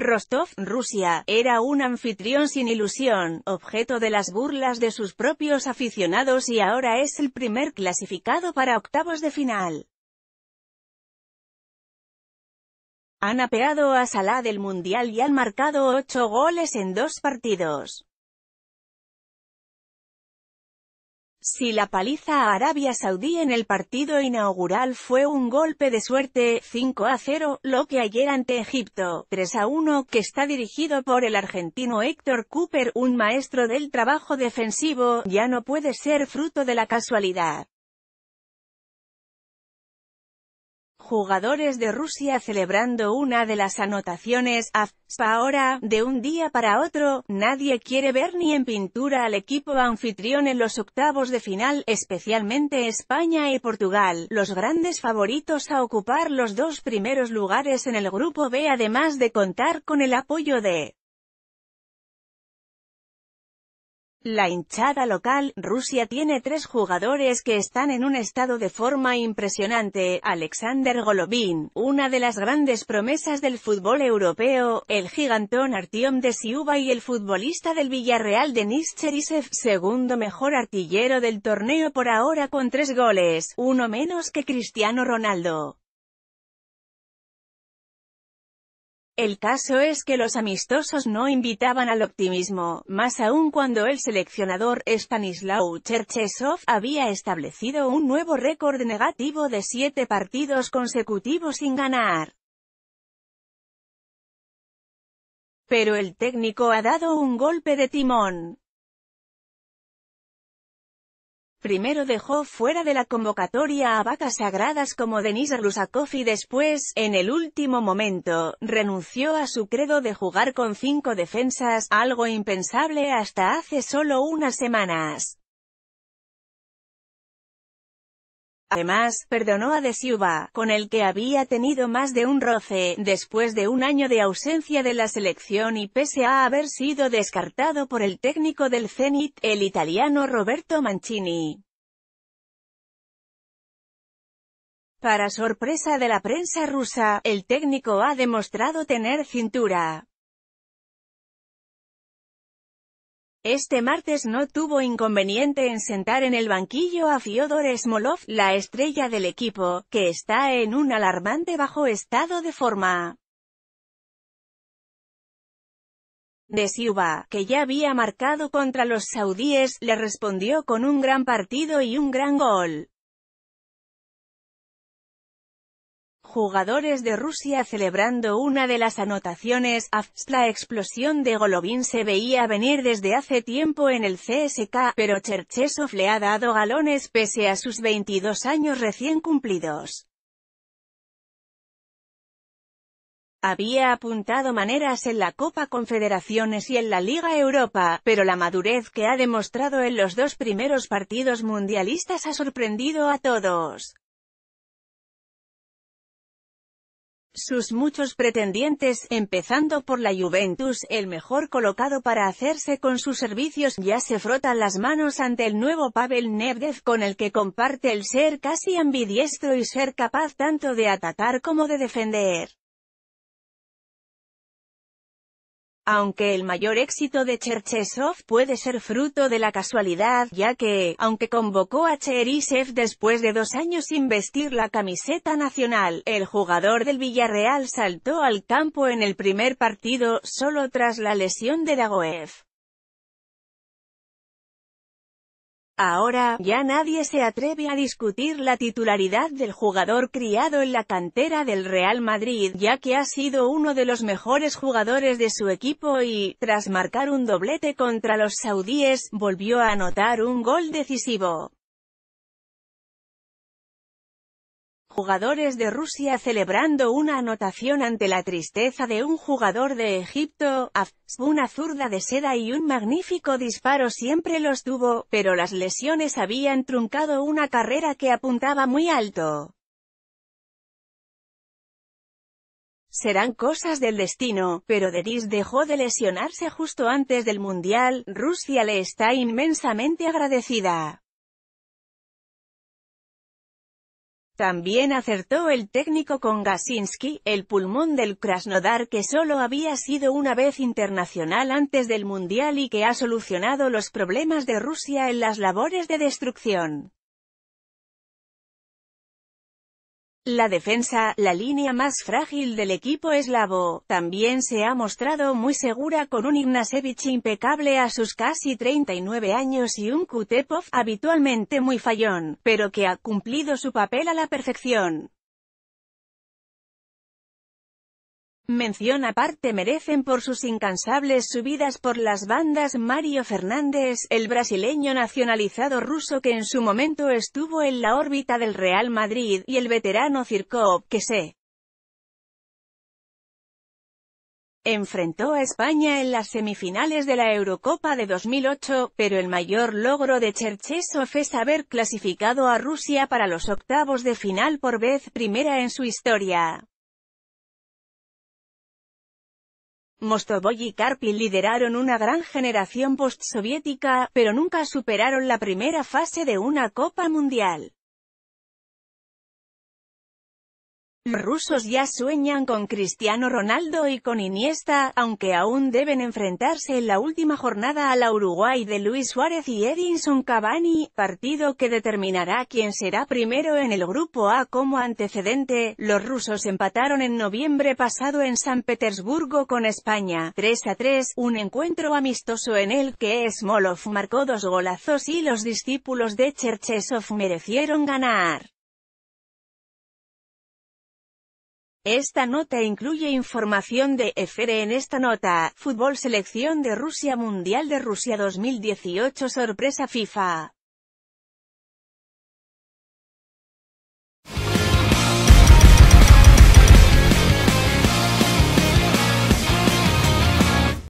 Rostov, Rusia, era un anfitrión sin ilusión, objeto de las burlas de sus propios aficionados y ahora es el primer clasificado para octavos de final. Han apeado a Salah del Mundial y han marcado ocho goles en dos partidos. Si la paliza a Arabia Saudí en el partido inaugural fue un golpe de suerte, 5 a 0, lo que ayer ante Egipto, 3 a 1, que está dirigido por el argentino Héctor Cooper, un maestro del trabajo defensivo, ya no puede ser fruto de la casualidad. jugadores de Rusia celebrando una de las anotaciones, hasta ahora, de un día para otro, nadie quiere ver ni en pintura al equipo anfitrión en los octavos de final, especialmente España y Portugal, los grandes favoritos a ocupar los dos primeros lugares en el grupo B además de contar con el apoyo de La hinchada local, Rusia tiene tres jugadores que están en un estado de forma impresionante, Alexander Golovin, una de las grandes promesas del fútbol europeo, el gigantón Artiom de Siuba y el futbolista del Villarreal Denis Cherisev, segundo mejor artillero del torneo por ahora con tres goles, uno menos que Cristiano Ronaldo. El caso es que los amistosos no invitaban al optimismo, más aún cuando el seleccionador Stanislav Cherchesov había establecido un nuevo récord negativo de siete partidos consecutivos sin ganar. Pero el técnico ha dado un golpe de timón. Primero dejó fuera de la convocatoria a vacas sagradas como Denis Rusakov y después, en el último momento, renunció a su credo de jugar con cinco defensas, algo impensable hasta hace solo unas semanas. Además, perdonó a De con el que había tenido más de un roce, después de un año de ausencia de la selección y pese a haber sido descartado por el técnico del Zenit, el italiano Roberto Mancini. Para sorpresa de la prensa rusa, el técnico ha demostrado tener cintura. Este martes no tuvo inconveniente en sentar en el banquillo a Fyodor Smolov, la estrella del equipo, que está en un alarmante bajo estado de forma. de que ya había marcado contra los saudíes, le respondió con un gran partido y un gran gol. Jugadores de Rusia celebrando una de las anotaciones, AFS. La explosión de Golovin se veía venir desde hace tiempo en el CSK, pero Cherchesov le ha dado galones pese a sus 22 años recién cumplidos. Había apuntado maneras en la Copa Confederaciones y en la Liga Europa, pero la madurez que ha demostrado en los dos primeros partidos mundialistas ha sorprendido a todos. sus muchos pretendientes, empezando por la Juventus, el mejor colocado para hacerse con sus servicios, ya se frotan las manos ante el nuevo Pavel Nevdev con el que comparte el ser casi ambidiestro y ser capaz tanto de atacar como de defender. Aunque el mayor éxito de Cherchesov puede ser fruto de la casualidad, ya que, aunque convocó a Cherisev después de dos años sin vestir la camiseta nacional, el jugador del Villarreal saltó al campo en el primer partido, solo tras la lesión de Dagoev. Ahora, ya nadie se atreve a discutir la titularidad del jugador criado en la cantera del Real Madrid, ya que ha sido uno de los mejores jugadores de su equipo y, tras marcar un doblete contra los saudíes, volvió a anotar un gol decisivo. Jugadores de Rusia celebrando una anotación ante la tristeza de un jugador de Egipto, una zurda de seda y un magnífico disparo siempre los tuvo, pero las lesiones habían truncado una carrera que apuntaba muy alto. Serán cosas del destino, pero Deris dejó de lesionarse justo antes del Mundial, Rusia le está inmensamente agradecida. También acertó el técnico con Gasinski, el pulmón del Krasnodar que solo había sido una vez internacional antes del Mundial y que ha solucionado los problemas de Rusia en las labores de destrucción. La defensa, la línea más frágil del equipo eslavo, también se ha mostrado muy segura con un Ignasevich impecable a sus casi 39 años y un Kutepov habitualmente muy fallón, pero que ha cumplido su papel a la perfección. Mención aparte merecen por sus incansables subidas por las bandas Mario Fernández, el brasileño nacionalizado ruso que en su momento estuvo en la órbita del Real Madrid, y el veterano Circo, que se enfrentó a España en las semifinales de la Eurocopa de 2008, pero el mayor logro de Cherchesov es haber clasificado a Rusia para los octavos de final por vez primera en su historia. Mostovoy y Karpi lideraron una gran generación postsoviética, pero nunca superaron la primera fase de una Copa Mundial. Los rusos ya sueñan con Cristiano Ronaldo y con Iniesta, aunque aún deben enfrentarse en la última jornada a la Uruguay de Luis Suárez y Edinson Cavani, partido que determinará quién será primero en el Grupo A como antecedente. Los rusos empataron en noviembre pasado en San Petersburgo con España, 3 a 3, un encuentro amistoso en el que Smolov marcó dos golazos y los discípulos de Cherchesov merecieron ganar. Esta nota incluye información de EFERE en esta nota, Fútbol Selección de Rusia Mundial de Rusia 2018 Sorpresa FIFA